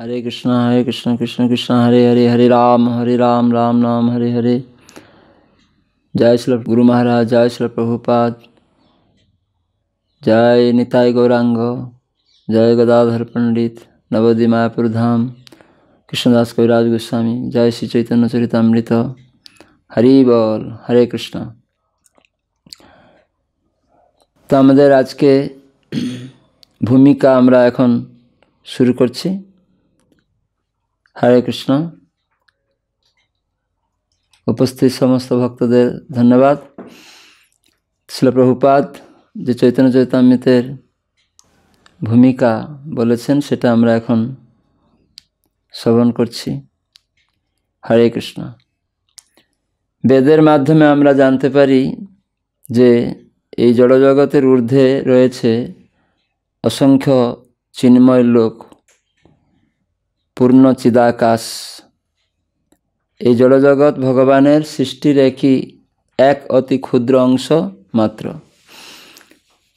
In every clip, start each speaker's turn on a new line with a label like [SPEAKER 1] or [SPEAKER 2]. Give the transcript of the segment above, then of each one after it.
[SPEAKER 1] हरे कृष्णा हरे कृष्णा कृष्ण कृष्ण हरे हरे हरे राम हरे राम राम राम हरे हरे जय श्री गुरु महाराज जय श्री प्रभुपाद जय निताय गौरांग जय गदाधर पंडित नवोदय मायापुर धाम कृष्णदास कविराज गोस्वामी जय श्री चैतन्य चरितमृत হরি বল হরে কৃষ্ণ তো आज के भूमिका আমরা এখন शुरू করছি হরে কৃষ্ণ উপস্থিত সমস্ত ভক্তদের ধন্যবাদ শিলপ্রভুপাত যে চৈতন্য চৈতাম্যতের ভূমিকা বলেছেন সেটা আমরা এখন শ্রবণ করছি হরে কৃষ্ণ বেদের মাধ্যমে আমরা জানতে পারি যে এই জড়জগতের ঊর্ধ্বে রয়েছে অসংখ্য চিন্ময় লোক পূর্ণ চিদাকাশ এই জড়জগৎ ভগবানের সৃষ্টির একই এক অতি ক্ষুদ্র অংশ মাত্র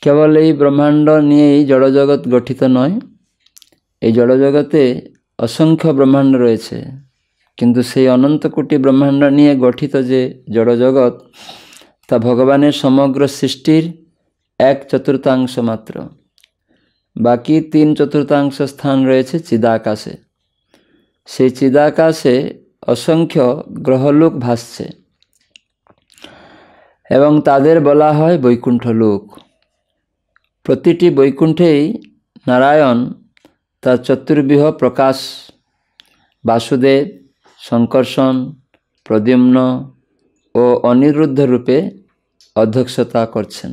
[SPEAKER 1] কেবল এই ব্রহ্মাণ্ড নিয়েই জড়জগৎ গঠিত নয় এই জড়জগতে অসংখ্য ব্রহ্মাণ্ড রয়েছে কিন্তু সেই অনন্ত কোটি ব্রহ্মাণ্ড নিয়ে গঠিত যে জড়জগৎ তা ভগবানের সমগ্র সৃষ্টির এক চতুর্থাংশ মাত্র বাকি তিন চতুর্থাংশ স্থান রয়েছে চিদাকাশে সেই চিদাকাশে অসংখ্য গ্রহলোক ভাসছে এবং তাদের বলা হয় বৈকুণ্ঠ লোক প্রতিটি বৈকুণ্ঠেই নারায়ণ তার চতুর্বিহ প্রকাশ বাসুদেব শঙ্কর্ষণ প্রদ্যুম্ন ও অনিরুদ্ধ রূপে অধ্যক্ষতা করছেন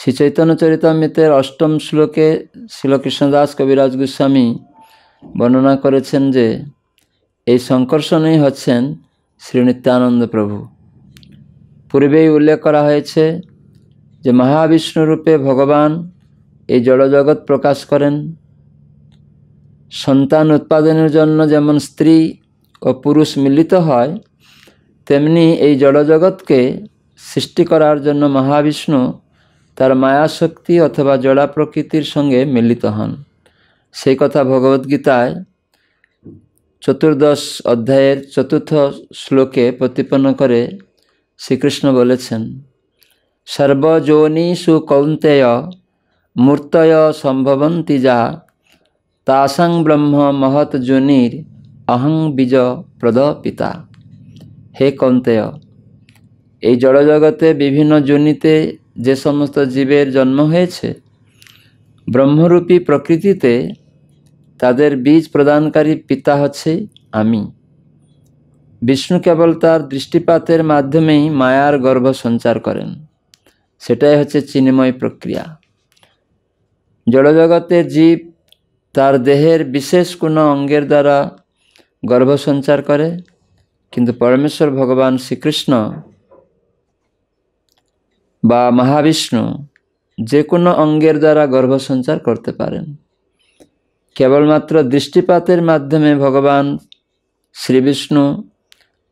[SPEAKER 1] শ্রীচৈতন্য চরিতামিতের অষ্টম শ্লোকে শ্রীলকৃষ্ণদাস কবিরাজ গোস্বামী বর্ণনা করেছেন যে এই সংকর্ষণেই হচ্ছেন শ্রীনিত্যানন্দ প্রভু পূর্বেই উল্লেখ করা হয়েছে যে মহাবিষ্ণুরূপে ভগবান এই জড়জগৎ প্রকাশ করেন সন্তান উৎপাদনের জন্য যেমন স্ত্রী ও পুরুষ মিলিত হয় তেমনি এই জড়জগৎকে সৃষ্টি করার জন্য মহাবিষ্ণু তার মায়াশক্তি অথবা জড়া প্রকৃতির সঙ্গে মিলিত হন সেই কথা ভগবদ্গীতায় চতুর্দশ অধ্যায়ের চতুর্থ শ্লোকে প্রতিপন্ন করে শ্রীকৃষ্ণ বলেছেন সর্বযোনিষু কৌন্তেয় মূর্তয় সম্ভবন্তী যা তাসাং ব্রহ্ম মহৎ যোনির অহং বীজ পিতা হে কৌন্তেয় এই জড়জগতে বিভিন্ন জনিতে যে সমস্ত জীবের জন্ম হয়েছে ব্রহ্মরূপী প্রকৃতিতে তাদের বীজ প্রদানকারী পিতা হচ্ছে আমি বিষ্ণু কেবল তার দৃষ্টিপাতের মাধ্যমেই মায়ার গর্ভ সঞ্চার করেন সেটাই হচ্ছে চিন্ময় প্রক্রিয়া জড়জগতে জীব তার দেহের বিশেষ কোনো অঙ্গের দ্বারা গর্ভ সঞ্চার করে কিন্তু পরমেশ্বর ভগবান শ্রীকৃষ্ণ বা মহাবিষ্ণু যে কোনো অঙ্গের দ্বারা গর্ভ সঞ্চার করতে পারেন কেবলমাত্র দৃষ্টিপাতের মাধ্যমে ভগবান শ্রীবিষ্ণু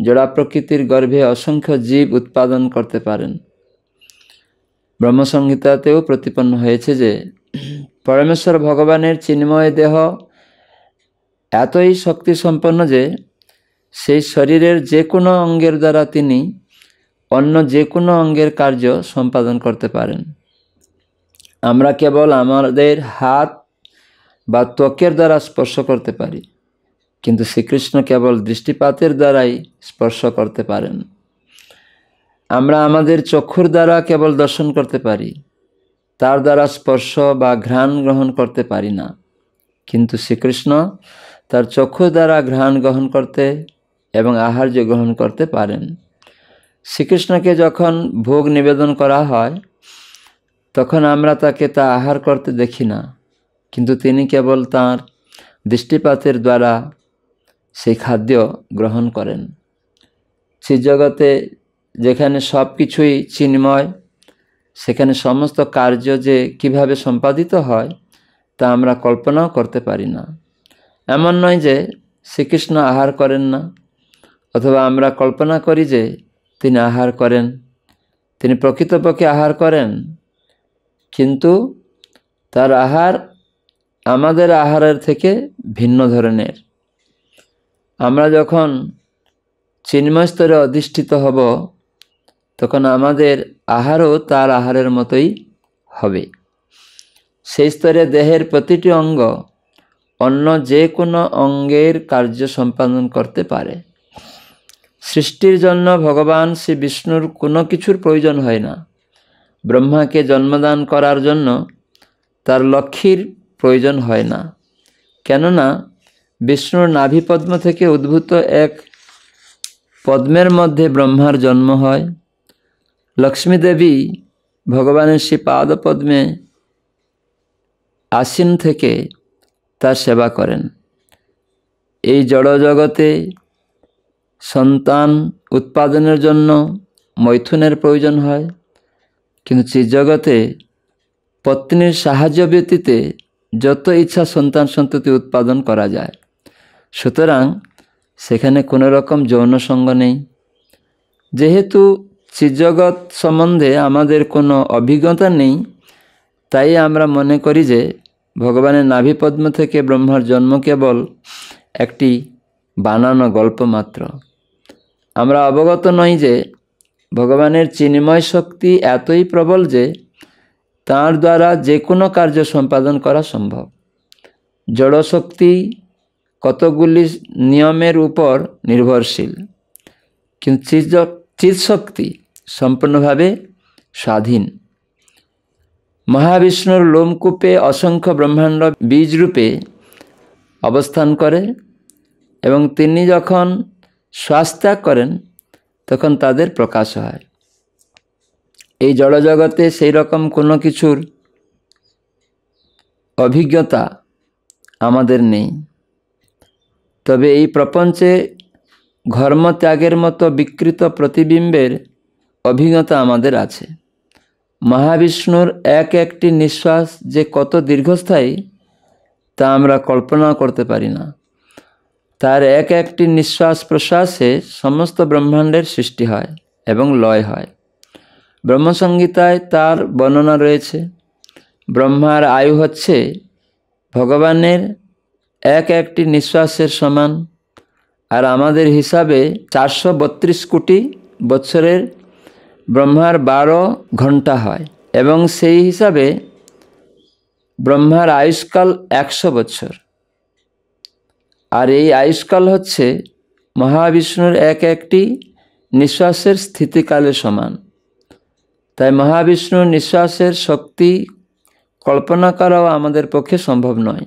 [SPEAKER 1] জোড়া প্রকৃতির গর্ভে অসংখ্য জীব উৎপাদন করতে পারেন ব্রহ্মসংহিতাতেও প্রতিপন্ন হয়েছে যে পরমেশ্বর ভগবানের চিন্ময় দেহ এতই শক্তি সম্পন্ন যে সেই শরীরের যে কোনো অঙ্গের দ্বারা তিনি অন্য যে কোনো অঙ্গের কার্য সম্পাদন করতে পারেন আমরা কেবল আমাদের হাত বা ত্বকের দ্বারা স্পর্শ করতে পারি কিন্তু শ্রীকৃষ্ণ কেবল দৃষ্টিপাতের দ্বারাই স্পর্শ করতে পারেন আমরা আমাদের চক্ষুর দ্বারা কেবল দর্শন করতে পারি তার দ্বারা স্পর্শ বা ঘ্রাণ গ্রহণ করতে পারি না কিন্তু শ্রীকৃষ্ণ তার চক্ষু দ্বারা ঘ্রাণ গ্রহণ করতে এবং আহার্য গ্রহণ করতে পারেন শ্রীকৃষ্ণকে যখন ভোগ নিবেদন করা হয় তখন আমরা তাকে তা আহার করতে দেখি না কিন্তু তিনি কেবল তার দৃষ্টিপাতের দ্বারা সেই খাদ্য গ্রহণ করেন জগতে যেখানে সব কিছুই চিন্ময় সেখানে সমস্ত কার্য যে কিভাবে সম্পাদিত হয় তা আমরা কল্পনাও করতে পারি না এমন নয় যে শ্রীকৃষ্ণ আহার করেন না অথবা আমরা কল্পনা করি যে তিনি আহার করেন তিনি প্রকৃতপক্ষে আহার করেন কিন্তু তার আহার আমাদের আহারের থেকে ভিন্ন ধরনের আমরা যখন চিন্ময় স্তরে অধিষ্ঠিত হব তখন আমাদের আহারও তার আহারের মতোই হবে সেই স্তরে দেহের প্রতিটি অঙ্গ অন্য যে কোনো অঙ্গের কার্য সম্পাদন করতে পারে সৃষ্টির জন্য ভগবান শ্রী বিষ্ণুর কোনো কিছুর প্রয়োজন হয় না ব্রহ্মাকে জন্মদান করার জন্য তার লক্ষ্মীর প্রয়োজন হয় না কেননা বিষ্ণুর নাভিপদ্ম থেকে উদ্ভূত এক পদ্মের মধ্যে ব্রহ্মার জন্ম হয় লক্ষ্মী দেবী ভগবানের সেই পাদপদ্মে আসীন থেকে তার সেবা করেন এই জড় জগতে সন্তান উৎপাদনের জন্য মৈথুনের প্রয়োজন হয় কিন্তু চিজগতে পত্নীর সাহায্য ব্যতীতে যত ইচ্ছা সন্তান সন্ততি উৎপাদন করা যায় সুতরাং সেখানে কোনো রকম যৌন সঙ্গ নেই যেহেতু চিজগৎ সম্বন্ধে আমাদের কোনো অভিজ্ঞতা নেই তাই আমরা মনে করি যে ভগবানের নাভিপদ্ম থেকে ব্রহ্মার জন্ম কেবল একটি বানানো গল্প মাত্র আমরা অবগত নই যে ভগবানের চিন্ময় শক্তি এতই প্রবল যে তার দ্বারা যে কোনো কার্য সম্পাদন করা সম্ভব জড়শক্তি কতগুলি নিয়মের উপর নির্ভরশীল কিন্তু চিৎশক্তি সম্পূর্ণভাবে স্বাধীন মহাবিষ্ণুর লোমকূপে অসংখ্য ব্রহ্মাণ্ড বীজ রূপে অবস্থান করে এবং তিনি যখন শ্বাস করেন তখন তাদের প্রকাশ হয় এই জড়জগতে সেই রকম কোনো কিছুর অভিজ্ঞতা আমাদের নেই তবে এই প্রপঞ্চে ঘর্মত্যাগের মতো বিকৃত প্রতিবিম্বের অভিজ্ঞতা আমাদের আছে মহাবিষ্ণুর এক একটি নিঃশ্বাস যে কত দীর্ঘস্থায়ী তা আমরা কল্পনাও করতে পারি না তার এক একটি নিঃশ্বাস প্রশ্বাসে সমস্ত ব্রহ্মাণ্ডের সৃষ্টি হয় এবং লয় হয় ব্রহ্মসংহিতায় তার বর্ণনা রয়েছে ব্রহ্মার আয়ু হচ্ছে ভগবানের এক একটি নিঃশ্বাসের সমান আর আমাদের হিসাবে চারশো বত্রিশ কোটি বছরের ব্রহ্মার বারো ঘন্টা হয় এবং সেই হিসাবে ব্রহ্মার আয়ুষ্কাল একশো বছর আর এই আয়ুষ্কাল হচ্ছে মহাবিষ্ণুর এক একটি নিঃশ্বাসের স্থিতিকালের সমান তাই মহাবিষ্ণুর নিঃশ্বাসের শক্তি কল্পনা করাও আমাদের পক্ষে সম্ভব নয়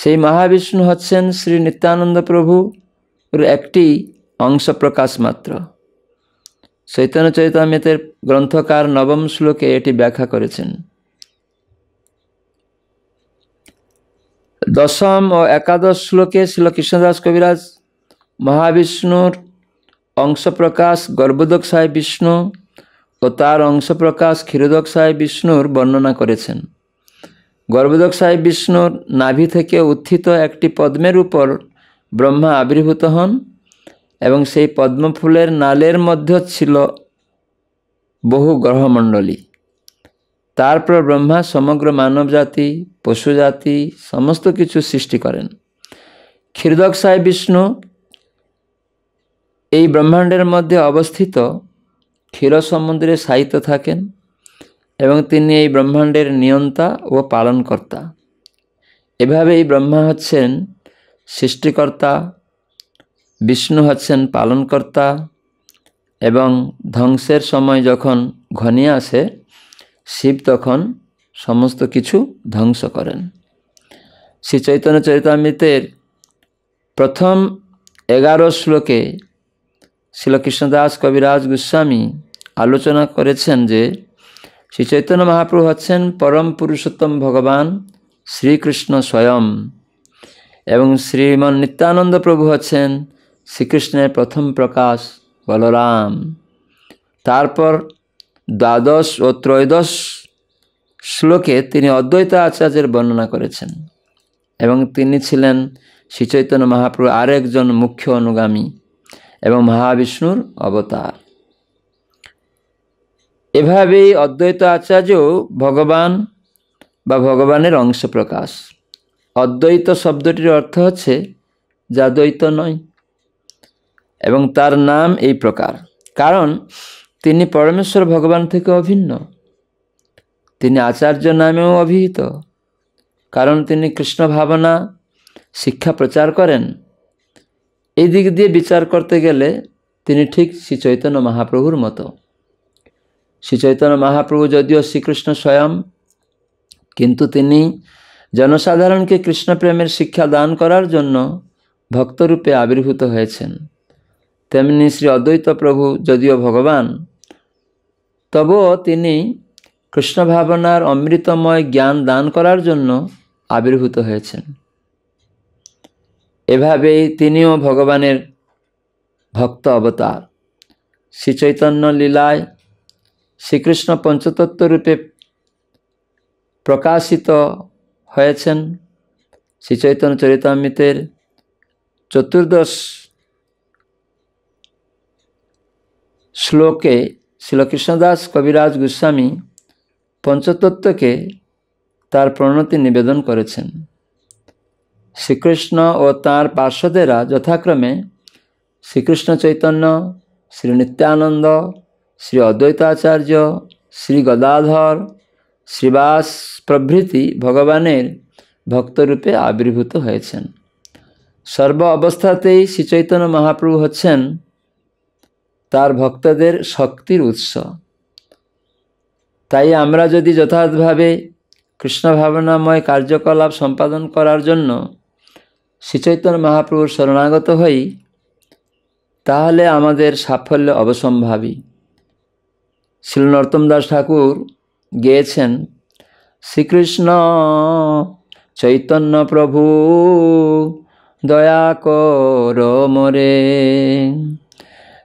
[SPEAKER 1] সেই মহাবিষ্ণু হচ্ছেন শ্রী নিত্যানন্দ প্রভুর একটি অংশ প্রকাশ মাত্র চৈতন্য চৈতামিতের গ্রন্থকার নবম শ্লোকে এটি ব্যাখ্যা করেছেন দশম ও একাদশ শ্লোকে শ্রীল কৃষ্ণদাস কবিরাজ মহাবিষ্ণুর অংশপ্রকাশ গর্ভদক সাহেব বিষ্ণু ও তার অংশপ্রকাশ ক্ষীরোদক সাহেব বিষ্ণুর বর্ণনা করেছেন গর্ভদক সাহেব বিষ্ণুর নাভি থেকে উত্থিত একটি পদ্মের উপর ব্রহ্মা আবির্ভূত হন এবং সেই পদ্মফুলের নালের মধ্যে ছিল বহু গ্রহমণ্ডলী তারপর ব্রহ্মা সমগ্র মানবজাতি পশুজাতি সমস্ত কিছু সৃষ্টি করেন ক্ষীরদক সাহেব বিষ্ণু এই ব্রহ্মাণ্ডের মধ্যে অবস্থিত ক্ষীর সম্বন্ধে সাহিত্য থাকেন এবং তিনি এই ব্রহ্মাণ্ডের নিয়ন্তা ও পালনকর্তা এভাবে এই ব্রহ্মা হচ্ছেন সৃষ্টিকর্তা বিষ্ণু হচ্ছেন পালনকর্তা এবং ধ্বংসের সময় যখন ঘনিয়ে আসে শিব তখন সমস্ত কিছু ধ্বংস করেন শ্রী চৈতন্য চরিতামৃতের প্রথম এগারো শ্লোকে শিল কৃষ্ণদাস কবিরাজ গোস্বামী আলোচনা করেছেন যে শ্রী চৈতন্য মহাপ্রভু হচ্ছেন পরম পুরুষোত্তম ভগবান শ্রীকৃষ্ণ স্বয়ং এবং শ্রীমান নিত্যানন্দ প্রভু হচ্ছেন শ্রীকৃষ্ণের প্রথম প্রকাশ বলরাম তারপর দ্বাদশ ও ত্রয়োদশ শ্লোকে তিনি অদ্বৈত আচার্যের বর্ণনা করেছেন এবং তিনি ছিলেন শ্রীচৈতন্য মহাপ্রভু আরেকজন মুখ্য অনুগামী এবং মহাবিষ্ণুর অবতার এভাবেই অদ্বৈত আচার্য ভগবান বা ভগবানের অংশ প্রকাশ অদ্বৈত শব্দটির অর্থ হচ্ছে যা দ্বৈত নয় এবং তার নাম এই প্রকার কারণ তিনি পরমেশ্বর ভগবান থেকে অভিন্ন তিনি আচার্য নামেও অভিহিত কারণ তিনি কৃষ্ণ ভাবনা শিক্ষা প্রচার করেন এই দিক দিয়ে বিচার করতে গেলে তিনি ঠিক শ্রী চৈতন্য মহাপ্রভুর মতো শ্রী চৈতন্য মহাপ্রভু যদিও শ্রীকৃষ্ণ স্বয়ং কিন্তু তিনি জনসাধারণকে কৃষ্ণপ্রেমের শিক্ষা দান করার জন্য ভক্তরূপে আবির্ভূত হয়েছেন তেমনি শ্রী অদ্বৈত প্রভু যদিও ভগবান তবুও তিনি কৃষ্ণ ভাবনার অমৃতময় জ্ঞান দান করার জন্য আবির্ভূত হয়েছেন এভাবেই তিনিও ভগবানের ভক্ত অবতার শ্রীচৈতন্য লীলায় শ্রীকৃষ্ণ পঞ্চতত্ত্ব রূপে প্রকাশিত হয়েছেন শ্রীচৈতন্য চরিতামৃতের চতুর্দশ শ্লোকে শিলকৃষ্ণদাস কবিরাজ গোস্বামী পঞ্চতত্ত্বকে তার প্রণতি নিবেদন করেছেন শ্রীকৃষ্ণ ও তাঁর পার্শ্বদেরা যথাক্রমে শ্রীকৃষ্ণ চৈতন্য শ্রী নিত্যানন্দ শ্রী অদ্বৈতাচার্য শ্রী গদাধর শ্রীবাস প্রভৃতি ভগবানের ভক্তরূপে আবির্ভূত হয়েছেন সর্ব অবস্থাতেই চৈতন্য মহাপ্রভু হচ্ছেন তার ভক্তদের শক্তির উৎস তাই আমরা যদি যথাযথভাবে কৃষ্ণ ভাবনাময় কার্যকলাপ সম্পাদন করার জন্য শ্রীচৈতন্য মহাপ্রভুর শরণাগত হই তাহলে আমাদের সাফল্য অবসম্ভাবী শ্রী নর্তম দাস ঠাকুর গেয়েছেন শ্রীকৃষ্ণ চৈতন্য প্রভু দয়া কর মরে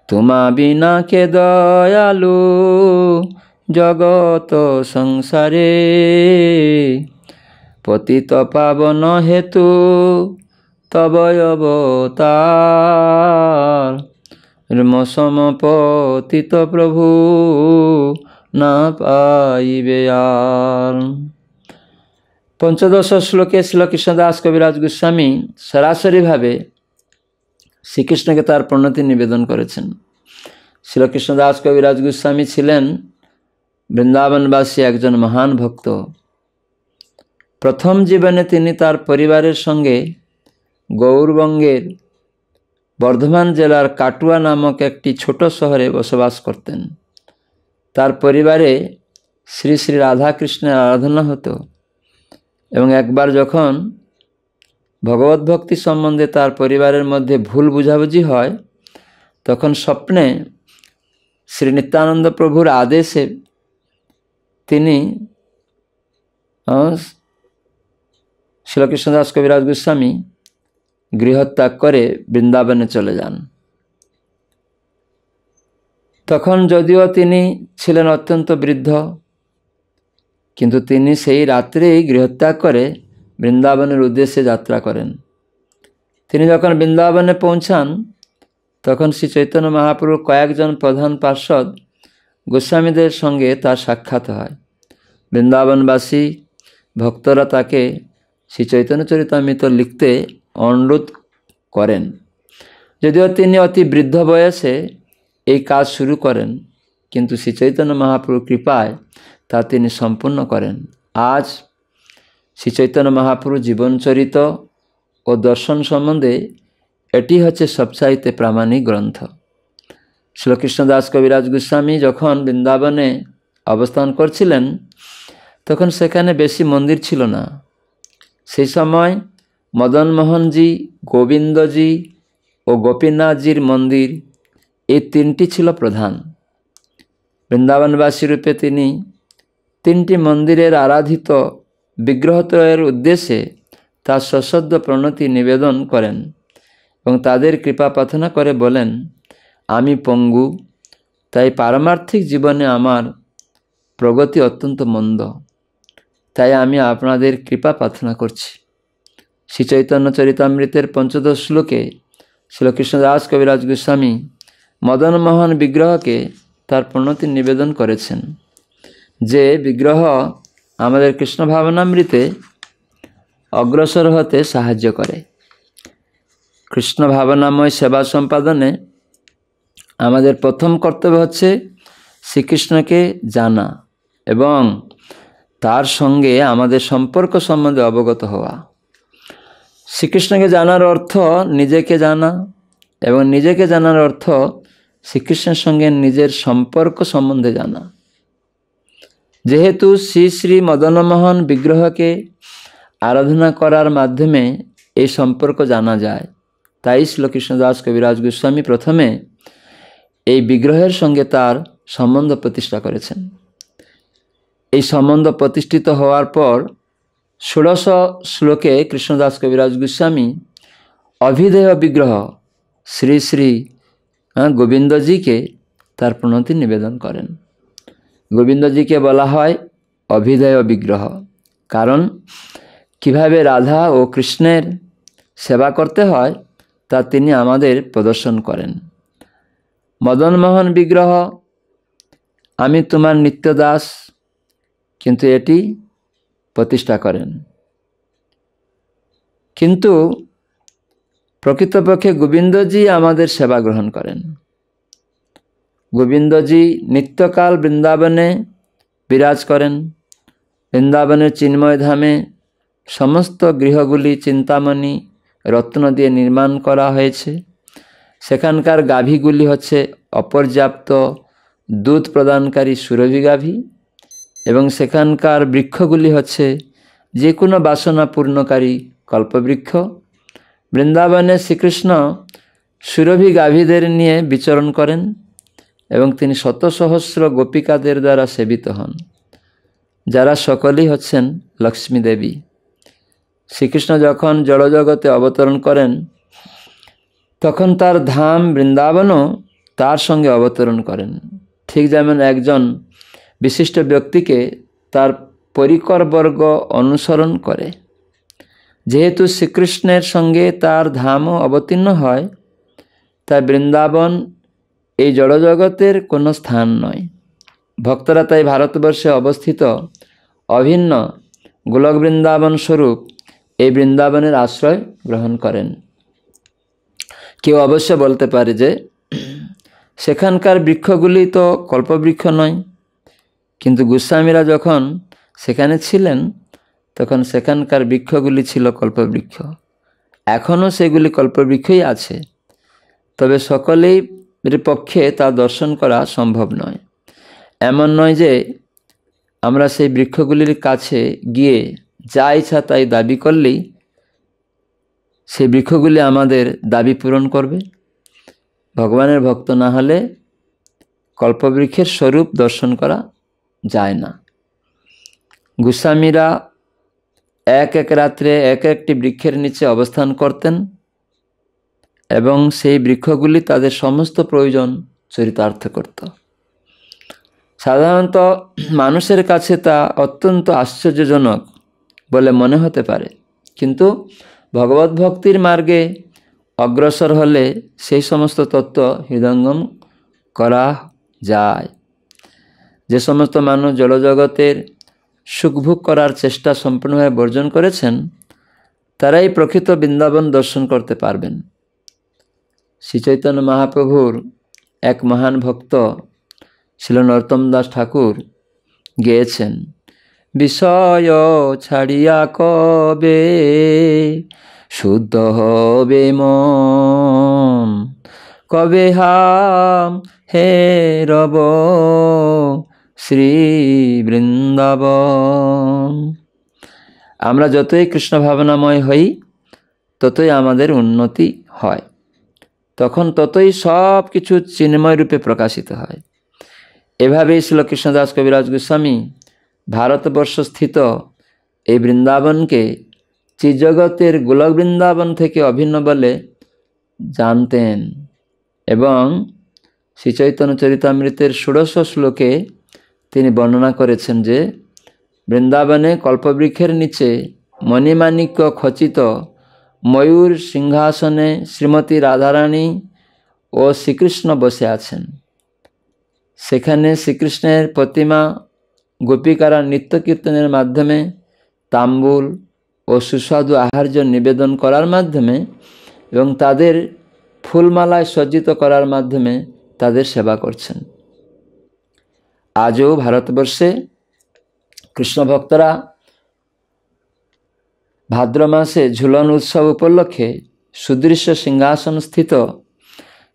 [SPEAKER 1] তোমা বিনা কে দয়ালু জগত সংসারে পতিত পাবন হেতু তবয়বতার পতিত প্রভু না পাইবে আর পঞ্চদশ শ্লোকে কৃষ্ণদাস কবিরাজ গোস্বামী সরাসরিভাবে শ্রীকৃষ্ণকে তার প্রণতি নিবেদন করেছেন কৃষ্ণদাস কবিরাজ গোস্বামী ছিলেন বৃন্দাবনবাসী একজন মহান ভক্ত প্রথম জীবনে তিনি তার পরিবারের সঙ্গে গৌরবঙ্গের বর্ধমান জেলার কাটুয়া নামক একটি ছোট শহরে বসবাস করতেন তার পরিবারে শ্রী শ্রী রাধাকৃষ্ণের আরাধনা হতো এবং একবার যখন ভগবত ভক্তি সম্বন্ধে তার পরিবারের মধ্যে ভুল বুঝাবুঝি হয় তখন স্বপ্নে শ্রী নিত্যানন্দ প্রভুর আদেশে তিনি শিলকৃষ্ণদাস কবিরাজ গোস্বামী গৃহত্যাগ করে বৃন্দাবনে চলে যান তখন যদিও তিনি ছিলেন অত্যন্ত বৃদ্ধ কিন্তু তিনি সেই রাত্রেই গৃহত্যাগ করে বৃন্দাবনের উদ্দেশ্যে যাত্রা করেন তিনি যখন বৃন্দাবনে পৌঁছান তখন শ্রী চৈতন্য মহাপ্রভু কয়েকজন প্রধান পার্ষদ গোস্বামীদের সঙ্গে তার সাক্ষাৎ হয় বৃন্দাবনবাসী ভক্তরা তাকে শ্রী চৈতন্য চরিতামৃত লিখতে অনুরোধ করেন যদিও তিনি অতি বৃদ্ধ বয়সে এই কাজ শুরু করেন কিন্তু শ্রী চৈতন্য মহাপ্রভু কৃপায় তা তিনি সম্পূর্ণ করেন আজ শ্রী চৈতন্য মহাপ্রভু জীবনচরিত ও দর্শন সম্বন্ধে এটি হচ্ছে সবচাইতে প্রামাণিক গ্রন্থ শ্রীকৃষ্ণ দাস কবিরাজ গোস্বামী যখন বৃন্দাবনে অবস্থান করছিলেন তখন সেখানে বেশি মন্দির ছিল না সেই সময় মদনমোহনজি গোবিন্দজি ও গোপীনাথজির মন্দির এই তিনটি ছিল প্রধান বৃন্দাবনবাসী রূপে তিনি তিনটি মন্দিরের আরাধিত বিগ্রহত্রয়ের উদ্দেশ্যে তার সশব্দ প্রণতি নিবেদন করেন এবং তাদের কৃপা প্রার্থনা করে বলেন আমি পঙ্গু তাই পারমার্থিক জীবনে আমার প্রগতি অত্যন্ত মন্দ তাই আমি আপনাদের কৃপা প্রার্থনা করছি শ্রীচৈতন্য চরিতামৃতের পঞ্চদশ শ্লোকে শ্রীকৃষ্ণদাস কবিরাজ গোস্বামী মদনমোহন বিগ্রহকে তার প্রণতি নিবেদন করেছেন যে বিগ্রহ আমাদের কৃষ্ণ ভাবনামৃতে অগ্রসর হতে সাহায্য করে কৃষ্ণ ভাবনাময় সেবা সম্পাদনে আমাদের প্রথম কর্তব্য হচ্ছে শ্রীকৃষ্ণকে জানা এবং তার সঙ্গে আমাদের সম্পর্ক সম্বন্ধে অবগত হওয়া শ্রীকৃষ্ণকে জানার অর্থ নিজেকে জানা এবং নিজেকে জানার অর্থ শ্রীকৃষ্ণের সঙ্গে নিজের সম্পর্ক সম্বন্ধে জানা যেহেতু শ্রী শ্রী মদনমোহন বিগ্রহকে আরাধনা করার মাধ্যমে এই সম্পর্ক জানা যায় তাই শ্রীল কৃষ্ণদাস কবিরাজ গোস্বামী প্রথমে এই বিগ্রহের সঙ্গে তার সম্বন্ধ প্রতিষ্ঠা করেছেন এই সম্বন্ধ প্রতিষ্ঠিত হওয়ার পর ষোড়শ শ্লোকে কৃষ্ণদাস কবিরাজ গোস্বামী অভিধেয় বিগ্রহ শ্রী শ্রী গোবিন্দজিকে তার প্রণতি নিবেদন করেন গোবিন্দজিকে বলা হয় অভিধেয় বিগ্রহ কারণ কিভাবে রাধা ও কৃষ্ণের সেবা করতে হয় তা তিনি আমাদের প্রদর্শন করেন মদনমোহন বিগ্রহ আমি তোমার নিত্য দাস কিন্তু এটি প্রতিষ্ঠা করেন কিন্তু প্রকৃতপক্ষে গোবিন্দজি আমাদের সেবা গ্রহণ করেন গোবিন্দজি নিত্যকাল বৃন্দাবনে বিরাজ করেন বৃন্দাবনের চিন্ময় ধামে সমস্ত গৃহগুলি চিন্তামণি রত্ন দিয়ে নির্মাণ করা হয়েছে সেখানকার গাভীগুলি হচ্ছে অপর্যাপ্ত দুধ প্রদানকারী সুরভি গাভী এবং সেখানকার বৃক্ষগুলি হচ্ছে যে কোনো বাসনা পূর্ণকারী কল্পবৃক্ষ বৃন্দাবনে শ্রীকৃষ্ণ সুরভি গাভীদের নিয়ে বিচরণ করেন এবং তিনি শত সহস্র গোপিকাদের দ্বারা সেবিত হন যারা সকলেই হচ্ছেন লক্ষ্মী দেবী শ্রীকৃষ্ণ যখন জলজগতে অবতরণ করেন তখন তার ধাম বৃন্দাবনও তার সঙ্গে অবতরণ করেন ঠিক যেমন একজন বিশিষ্ট ব্যক্তিকে তার পরিকরবর্গ অনুসরণ করে যেহেতু শ্রীকৃষ্ণের সঙ্গে তার ধামও অবতীর্ণ হয় তাই বৃন্দাবন এই জড়জগতের কোনো স্থান নয় ভক্তরা তাই ভারতবর্ষে অবস্থিত অভিন্ন গোলক বৃন্দাবন স্বরূপ এই বৃন্দাবনের আশ্রয় গ্রহণ করেন কেউ অবশ্য বলতে পারে যে সেখানকার বৃক্ষগুলি তো কল্পবৃক্ষ নয় কিন্তু গোস্বামীরা যখন সেখানে ছিলেন তখন সেখানকার বৃক্ষগুলি ছিল কল্পবৃক্ষ এখনও সেগুলি কল্পবৃক্ষই আছে তবে সকলেই পক্ষে তা দর্শন করা সম্ভব নয় এমন নয় যে আমরা সেই বৃক্ষগুলির কাছে গিয়ে যা ইচ্ছা তাই দাবি করলেই সেই বৃক্ষগুলি আমাদের দাবি পূরণ করবে ভগবানের ভক্ত না হলে কল্পবৃক্ষের স্বরূপ দর্শন করা যায় না গোস্বামীরা এক এক রাত্রে এক একটি বৃক্ষের নিচে অবস্থান করতেন এবং সেই বৃক্ষগুলি তাদের সমস্ত প্রয়োজন চরিতার্থ করত সাধারণত মানুষের কাছে তা অত্যন্ত আশ্চর্যজনক বলে মনে হতে পারে কিন্তু ভগবত ভক্তির মার্গে অগ্রসর হলে সেই সমস্ত তত্ত্ব হৃদঙ্গম করা যায় যে সমস্ত মানুষ জলজগতের সুখভোগ করার চেষ্টা সম্পূর্ণভাবে বর্জন করেছেন তারাই প্রকৃত বৃন্দাবন দর্শন করতে পারবেন শ্রীচৈতন্য মহাপ্রভুর এক মহান ভক্ত ছিল নরতম দাস ঠাকুর গেয়েছেন বিষয় ছাড়িয়া কবে শুদ্ধ হবে মন কবে হাম হে রব শ্রীবৃন্দাবন আমরা যতই কৃষ্ণ ভাবনাময় হই ততই আমাদের উন্নতি হয় তখন ততই সব কিছু চিন্ময় রূপে প্রকাশিত হয় এভাবেই ছিল কৃষ্ণদাস কবিরাজ গোস্বামী ভারতবর্ষ স্থিত এই বৃন্দাবনকে চিজগতের গোলক বৃন্দাবন থেকে অভিন্ন বলে জানতেন এবং শ্রীচৈতন্য চরিতামৃতের ষোড়শ শ্লোকে তিনি বর্ণনা করেছেন যে বৃন্দাবনে কল্পবৃক্ষের নিচে মণিমাণিক্য খচিত ময়ূর সিংহাসনে শ্রীমতী রাধারানী ও শ্রীকৃষ্ণ বসে আছেন সেখানে শ্রীকৃষ্ণের প্রতিমা গোপিকারা নিত্য কীর্তনের মাধ্যমে তাম্বুল ও সুস্বাদু আহার্য নিবেদন করার মাধ্যমে এবং তাদের ফুলমালায় সজ্জিত করার মাধ্যমে তাদের সেবা করছেন আজও ভারতবর্ষে কৃষ্ণ ভক্তরা ভাদ্র মাসে ঝুলন উৎসব উপলক্ষে সুদৃশ্য সিংহাসন স্থিত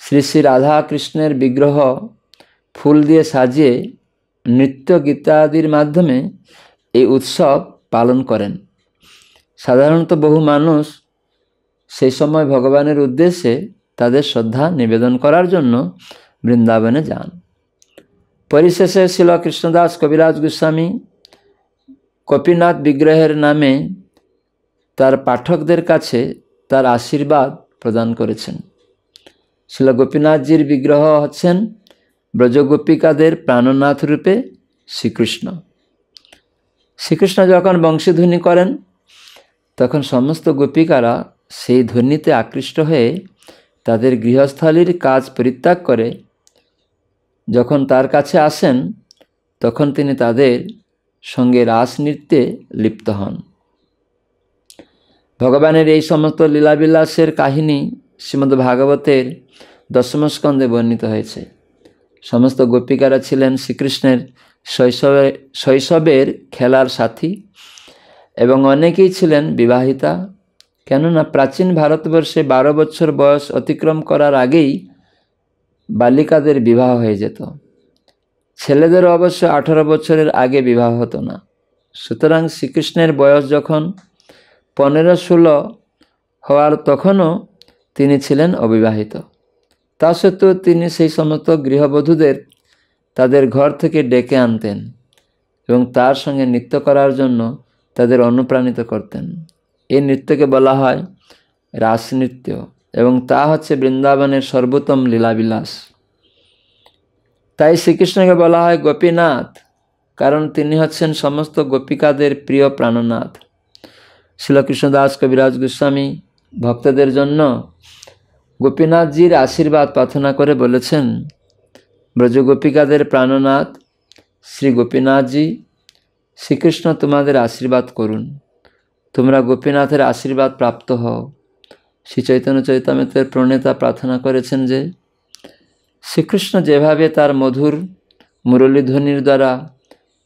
[SPEAKER 1] শ্রী শ্রী রাধাকৃষ্ণের বিগ্রহ ফুল দিয়ে সাজিয়ে নৃত্য গীতাদির মাধ্যমে এই উৎসব পালন করেন সাধারণত বহু মানুষ সেই সময় ভগবানের উদ্দেশ্যে তাদের শ্রদ্ধা নিবেদন করার জন্য বৃন্দাবনে যান পরিশেষে শিল কৃষ্ণদাস কবিরাজ গোস্বামী কপিনাথ বিগ্রহের নামে তার পাঠকদের কাছে তার আশীর্বাদ প্রদান করেছেন শিল গোপীনাথজির বিগ্রহ হচ্ছেন ব্রজগোপিকাদের প্রাণনাথ রূপে শ্রীকৃষ্ণ শ্রীকৃষ্ণ যখন বংশধ্বনি করেন তখন সমস্ত গোপিকারা সেই ধ্বনিতে আকৃষ্ট হয়ে তাদের গৃহস্থলীর কাজ পরিত্যাগ করে যখন তার কাছে আসেন তখন তিনি তাদের সঙ্গে রাস রাসনৃত্যে লিপ্ত হন ভগবানের এই সমস্ত লীলাবিলাসের কাহিনী শ্রীমদ্ ভাগবতের দশম স্কন্ধে বর্ণিত হয়েছে সমস্ত গোপিকারা ছিলেন শ্রীকৃষ্ণের শৈশবে শৈশবের খেলার সাথী এবং অনেকেই ছিলেন বিবাহিতা কেননা প্রাচীন ভারতবর্ষে বারো বছর বয়স অতিক্রম করার আগেই বালিকাদের বিবাহ হয়ে যেত ছেলেদের অবশ্য আঠারো বছরের আগে বিবাহ হতো না সুতরাং শ্রীকৃষ্ণের বয়স যখন পনেরো ষোলো হওয়ার তখনও তিনি ছিলেন অবিবাহিত তা সত্ত্বেও তিনি সেই সমস্ত গৃহবধূদের তাদের ঘর থেকে ডেকে আনতেন এবং তার সঙ্গে নৃত্য করার জন্য তাদের অনুপ্রাণিত করতেন এই নৃত্যকে বলা হয় রাসনৃত্য এবং তা হচ্ছে বৃন্দাবনের সর্বোত্তম লীলাবিলাস তাই শ্রীকৃষ্ণকে বলা হয় গোপীনাথ কারণ তিনি হচ্ছেন সমস্ত গোপিকাদের প্রিয় প্রাণনাথ শিলকৃষ্ণদাস কবিরাজ গোস্বামী ভক্তদের জন্য গোপীনাথজির আশীর্বাদ প্রার্থনা করে বলেছেন ব্রজগোপিকাদের প্রাণনাথ শ্রী গোপীনাথজি শ্রীকৃষ্ণ তোমাদের আশীর্বাদ করুন তোমরা গোপীনাথের আশীর্বাদ প্রাপ্ত হও শ্রী চৈতন্য চৈতামৃতের প্রণেতা প্রার্থনা করেছেন যে শ্রীকৃষ্ণ যেভাবে তার মধুর মুরলীধ্বনির দ্বারা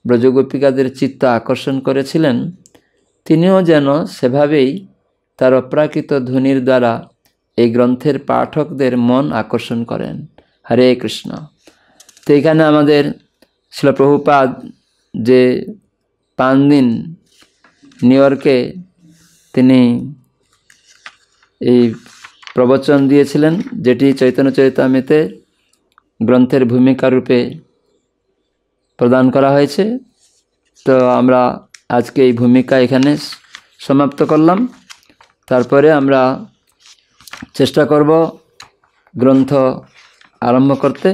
[SPEAKER 1] ব্রজগোপিকাদের চিত্ত আকর্ষণ করেছিলেন তিনিও যেন সেভাবেই তার অপ্রাকৃত ধ্বনির দ্বারা এই গ্রন্থের পাঠকদের মন আকর্ষণ করেন হরে কৃষ্ণ তো এখানে আমাদের শিলপ্রভুপাদ যে পাঁচ দিন নিউ ইয়র্কে তিনি এই প্রবচন দিয়েছিলেন যেটি চৈতন্য চৈতামিতে গ্রন্থের ভূমিকা রূপে প্রদান করা হয়েছে তো আমরা আজকে এই ভূমিকা এখানে সমাপ্ত করলাম তারপরে আমরা চেষ্টা করব গ্রন্থ আরম্ভ করতে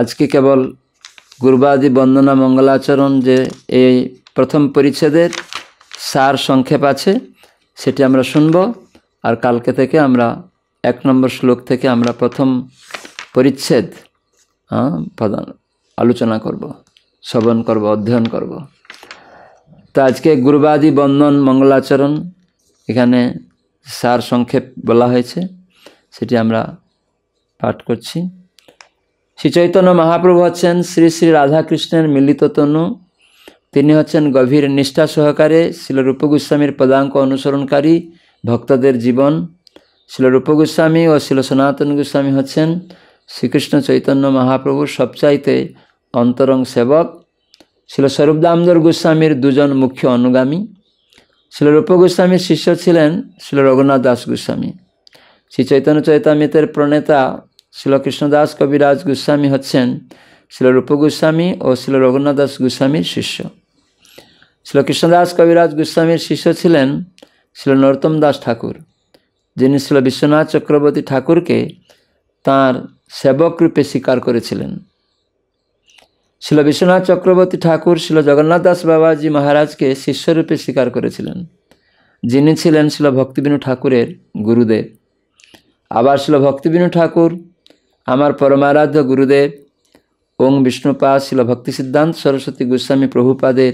[SPEAKER 1] আজকে কেবল গুরুবাদী বন্দনা মঙ্গলাচরণ যে এই প্রথম পরিচ্ছেদের সার সংক্ষেপ আছে সেটি আমরা শুনব আর কালকে থেকে আমরা এক নম্বর শ্লোক থেকে আমরা প্রথম পরিচ্ছেদ প্রধান আলোচনা করব শ্রবণ করব অধ্যয়ন করব তো আজকে গুরুবাদী বন্ধন মঙ্গলাচরণ এখানে সার সংক্ষেপ বলা হয়েছে সেটি আমরা পাঠ করছি শ্রী চৈতন্য মহাপ্রভু হচ্ছেন শ্রী শ্রী রাধাকৃষ্ণের মিলিততনু তিনি হচ্ছেন গভীর নিষ্ঠা সহকারে শিলরূপ গোস্বামীর পদাঙ্ক অনুসরণকারী ভক্তদের জীবন শিলরূপ গোস্বামী ও শিল সনাতন গোস্বামী হচ্ছেন শ্রীকৃষ্ণ চৈতন্য মহাপ্রভুর সবচাইতে অন্তরং সেবক শিল স্বরূপ দামদর গোস্বামীর দুজন মুখ্য অনুগামী শিলরূপ গোস্বামীর শিষ্য ছিলেন শিল রঘুনাথ দাস গোস্বামী শ্রী চৈতন্য চৈতামিতের প্রণেতা শিল কৃষ্ণদাস কবিরাজ গোস্বামী হচ্ছেন শিল রূপ গোস্বামী ও শিল রঘুনাথ দাস গোস্বামীর শিষ্য শিল কৃষ্ণদাস কবিরাজ গোস্বামীর শিষ্য ছিলেন শিল নরোত্তম দাস ঠাকুর যিনি ছিল বিশ্বনাথ চক্রবর্তী ঠাকুরকে তার সেবক রূপে স্বীকার করেছিলেন শিল বিশ্বনাথ চক্রবর্তী ঠাকুর শিল জগন্নাথ দাস বাবাজি মহারাজকে শিষ্যরূপে স্বীকার করেছিলেন যিনি ছিলেন শিল ভক্তিবিনু ঠাকুরের গুরুদেব আবার শিল ভক্তিবিনু ঠাকুর আমার পরমারাধ্য গুরুদেব ওং বিষ্ণুপা শিল ভক্তি সিদ্ধান্ত সরস্বতী গোস্বামী প্রভুপাদের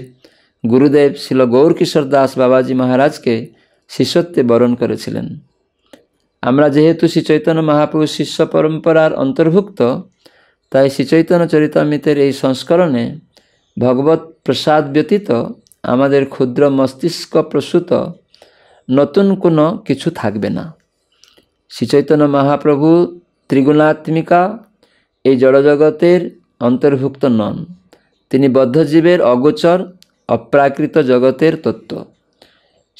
[SPEAKER 1] গুরুদেব শিল গৌরকিশোর দাস বাবাজি মহারাজকে শিষ্যত্বে বরণ করেছিলেন আমরা যেহেতু শ্রীচৈতন্য মহাপুরুষ শিষ্য পরম্পরার অন্তর্ভুক্ত তাই শ্রীচৈতন্য চরিতামিতের এই সংস্করণে ভগবত প্রসাদ ব্যতীত আমাদের ক্ষুদ্র মস্তিষ্ক প্রসূত নতুন কোনো কিছু থাকবে না শ্রীচৈতন্য মহাপ্রভু ত্রিগুণাত্মিকা এই জড়জগতের অন্তর্ভুক্ত নন তিনি বদ্ধজীবের অগোচর অপ্রাকৃত জগতের তত্ত্ব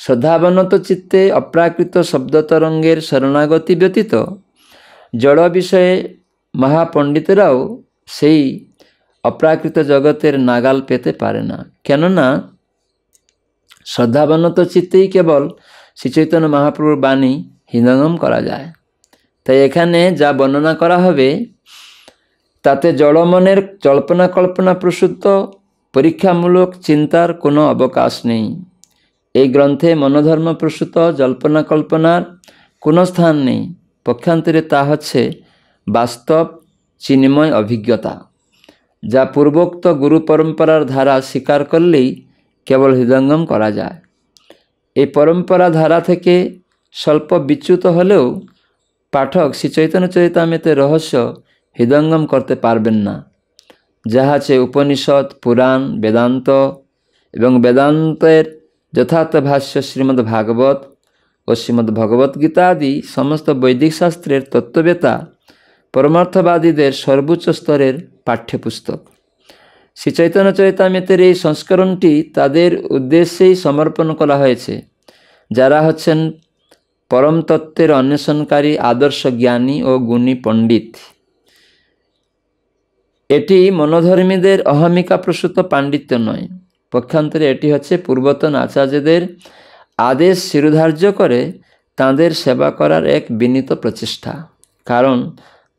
[SPEAKER 1] শ্রদ্ধাবনত চিত্তে অপ্রাকৃত শব্দ তরঙ্গের শরণাগতি ব্যতীত জড় বিষয়ে মহাপণ্ডিতেরাও সেই অপ্রাকৃত জগতের নাগাল পেতে পারে না কেননা শ্রদ্ধাবনত চিত্তেই কেবল শ্রীচৈতন্য মহাপ্রভুর বাণী হৃদঙ্গম করা যায় তাই এখানে যা বর্ণনা করা হবে তাতে জড়মনের জল্পনা কল্পনা প্রসূত পরীক্ষামূলক চিন্তার কোনো অবকাশ নেই এই গ্রন্থে মনোধর্মপ্রসূত জল্পনা কল্পনার কোনো স্থান নেই পক্ষান্তরে তা হচ্ছে বাস্তব চিন্ময় অভিজ্ঞতা যা পূর্বোক্ত গুরু পরম্পরার ধারা স্বীকার করলেই কেবল হৃদঙ্গম করা যায় এই পরম্পরা ধারা থেকে স্বল্প বিচ্যুত হলেও পাঠক শ্রী চৈতন্য চরিতামৃতের রহস্য হৃদঙ্গম করতে পারবেন না যাহা আছে উপনিষদ পুরাণ বেদান্ত এবং বেদান্তের যথার্থ ভাষ্য শ্রীমদ্ ভাগবত ও শ্রীমদ্ ভগবদ্গীতা আদি সমস্ত বৈদিক শাস্ত্রের তত্ত্ববেতা পরমার্থবাদীদের সর্বোচ্চ স্তরের পাঠ্যপুস্তক শ্রী চৈতন্য চৈতামিতের এই সংস্করণটি তাদের উদ্দেশ্যেই সমর্পণ করা হয়েছে যারা হচ্ছেন পরমতত্ত্বের অন্বেষণকারী আদর্শ জ্ঞানী ও গুণী পণ্ডিত এটি মনোধর্মীদের প্রসূত পাণ্ডিত্য নয় পক্ষান্তরে এটি হচ্ছে পূর্বতন আচার্যদের আদেশ শিরোধার্য করে তাদের সেবা করার এক বিনীত প্রচেষ্টা কারণ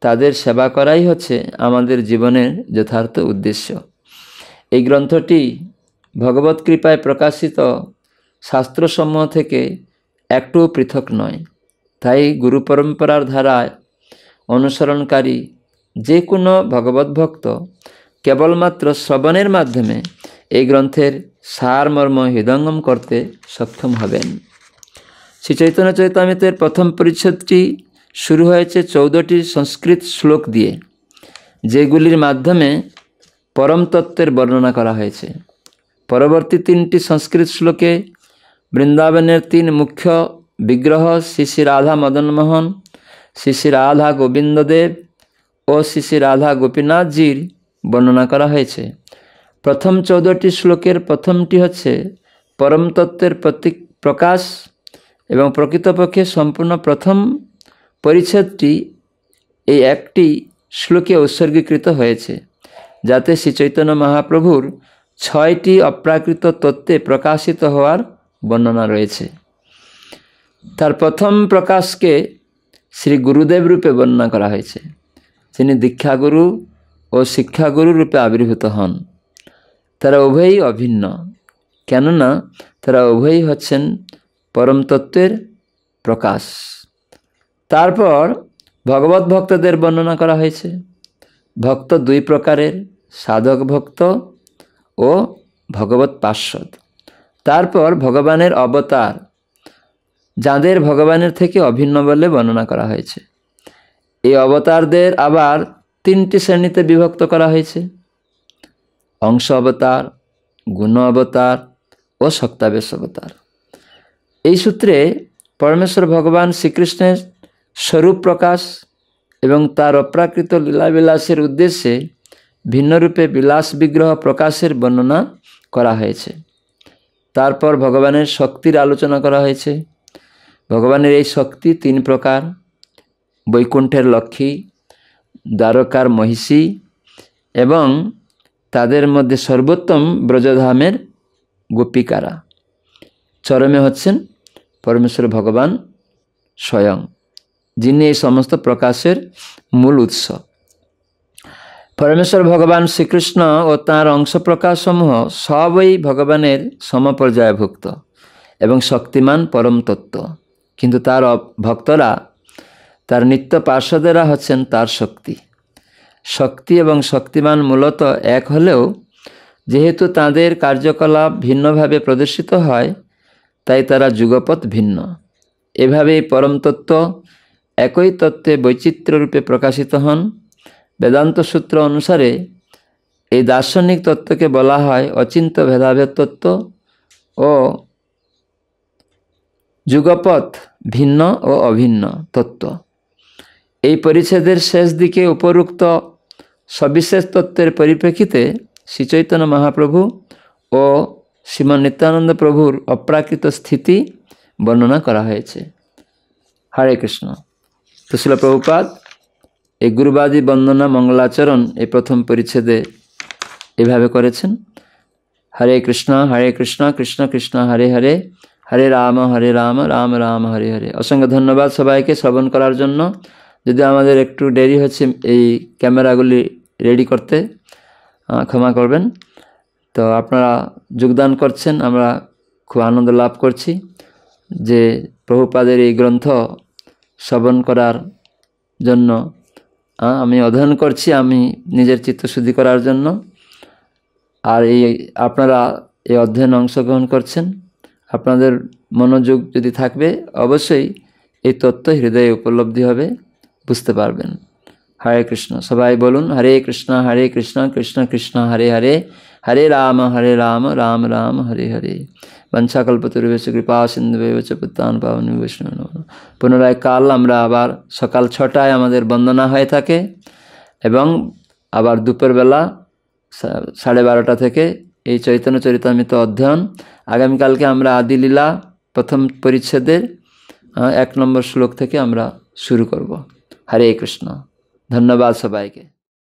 [SPEAKER 1] তাদের সেবা করাই হচ্ছে আমাদের জীবনের যথার্থ উদ্দেশ্য এই গ্রন্থটি ভগবত কৃপায় প্রকাশিত শাস্ত্রসমূহ থেকে একটু পৃথক নয় তাই গুরু পরম্পরার ধারায় অনুসরণকারী যে কোনো ভগবত ভক্ত কেবলমাত্র শ্রবণের মাধ্যমে এই গ্রন্থের সারমর্ম হৃদঙ্গম করতে সক্ষম হবেন শ্রী চৈতন্য চৈতামিতের প্রথম পরিচ্ছদটি শুরু হয়েছে চৌদ্দটি সংস্কৃত শ্লোক দিয়ে যেগুলির মাধ্যমে পরম তত্ত্বের বর্ণনা করা হয়েছে পরবর্তী তিনটি সংস্কৃত শ্লোকে বৃন্দাবনের তিন মুখ্য বিগ্রহ শ্রী শ্রী রাধা মদনমোহন শ্রী শ্রী রাধা গোবিন্দদেব ও শ্রী রাধা গোপীনাথজির বর্ণনা করা হয়েছে প্রথম চৌদ্দটি শ্লোকের প্রথমটি হচ্ছে পরম তত্ত্বের প্রতীক প্রকাশ এবং প্রকৃতপক্ষে সম্পূর্ণ প্রথম পরিচ্ছেদটি এই একটি শ্লোকে উৎসর্গীকৃত হয়েছে যাতে শ্রী চৈতন্য মহাপ্রভুর ছয়টি অপ্রাকৃত তত্ত্বে প্রকাশিত হওয়ার বর্ণনা রয়েছে তার প্রথম প্রকাশকে শ্রী গুরুদেব রূপে বর্ণনা করা হয়েছে তিনি দীক্ষাগুরু ও শিক্ষাগুরু রূপে আবির্ভূত হন তারা উভয়ই অভিন্ন কেননা তারা উভয়ই হচ্ছেন পরম তত্ত্বের প্রকাশ তারপর ভগবত ভক্তদের বর্ণনা করা হয়েছে ভক্ত দুই প্রকারের সাধক ভক্ত ও ভগবত পার্শ্বদ তারপর ভগবানের অবতার যাঁদের ভগবানের থেকে অভিন্ন বলে বর্ণনা করা হয়েছে এই অবতারদের আবার তিনটি শ্রেণীতে বিভক্ত করা হয়েছে অংশ অবতার গুণ অবতার ও শক্তাবেশ অবতার এই সূত্রে পরমেশ্বর ভগবান শ্রীকৃষ্ণের স্বরূপ প্রকাশ এবং তার অপ্রাকৃত লীলাবিলাসের উদ্দেশ্যে ভিন্নরূপে বিলাস বিগ্রহ প্রকাশের বর্ণনা করা হয়েছে তারপর ভগবানের শক্তির আলোচনা করা হয়েছে ভগবানের এই শক্তি তিন প্রকার বৈকুণ্ঠের লক্ষ্মী দ্বারকার মহিষী এবং তাদের মধ্যে সর্বোত্তম ব্রজধামের গোপিকারা চরমে হচ্ছেন পরমেশ্বর ভগবান স্বয়ং যিনি এই সমস্ত প্রকাশের মূল উৎস পরমেশ্বর ভগবান শ্রীকৃষ্ণ ও তাঁর অংশ সমূহ সবই ভগবানের সমপর্যায়ভুক্ত এবং শক্তিমান পরম তত্ত্ব কিন্তু তার ভক্তরা তার নিত্য পার্শ্বদেরা হচ্ছেন তার শক্তি শক্তি এবং শক্তিমান মূলত এক হলেও যেহেতু তাদের কার্যকলাপ ভিন্নভাবে প্রদর্শিত হয় তাই তারা যুগপথ ভিন্ন এভাবেই তত্ত্ব একই তত্ত্বে বৈচিত্র্যরূপে প্রকাশিত হন বেদান্ত সূত্র অনুসারে এই দার্শনিক তত্ত্বকে বলা হয় অচিন্ত ভেদাভেদ তত্ত্ব ও যুগপথ ভিন্ন ও অভিন্ন তত্ত্ব এই পরিচ্ছেদের শেষ দিকে উপরুক্ত সবিশেষ তত্ত্বের পরিপ্রেক্ষিতে শ্রীচৈতন্য মহাপ্রভু ও শ্রীমান নিত্যানন্দ প্রভুর অপ্রাকৃত স্থিতি বর্ণনা করা হয়েছে হরে কৃষ্ণ সুশীল প্রভুপাত এই গুরুবাদী বন্দনা মঙ্গলাচরণ এই প্রথম পরিচ্ছেদে এভাবে করেছেন হরে কৃষ্ণ হরে কৃষ্ণ কৃষ্ণ কৃষ্ণ হরে হরে হরে রাম হরে রাম রাম রাম হরে হরে অসংখ্য ধন্যবাদ সবাইকে শ্রবণ করার জন্য যদি আমাদের একটু দেরি হচ্ছে এই ক্যামেরাগুলি রেডি করতে ক্ষমা করবেন তো আপনারা যোগদান করছেন আমরা খুব আনন্দ লাভ করছি যে প্রভুপাদের এই গ্রন্থ শ্রবণ করার জন্য আমি অধ্যয়ন করছি আমি নিজের চিত্তশুদ্ধি করার জন্য আর এই আপনারা এই অধ্যয়ন অংশগ্রহণ করছেন আপনাদের মনোযোগ যদি থাকবে অবশ্যই এই তত্ত্ব হৃদয়ে উপলব্ধি হবে বুঝতে পারবেন হরে কৃষ্ণ সবাই বলুন হরে কৃষ্ণ হরে কৃষ্ণ কৃষ্ণ কৃষ্ণ হরে হরে হরে রাম হরে রাম রাম রাম হরে হরে বংশাকল্পতরুবেশ কৃপা সিন্ধু বেবচ পুত্তান পাবন বৈষ্ণব পুনরায় কাল আমরা আবার সকাল ছটায় আমাদের বন্দনা হয়ে থাকে এবং আবার দুপুরবেলা সাড়ে বারোটা থেকে এই চৈতন্য চরিতামিত অধ্যয়ন আগামীকালকে আমরা আদিলীলা প্রথম পরিচ্ছেদের এক নম্বর শ্লোক থেকে আমরা শুরু করব হরে কৃষ্ণ ধন্যবাদ সবাইকে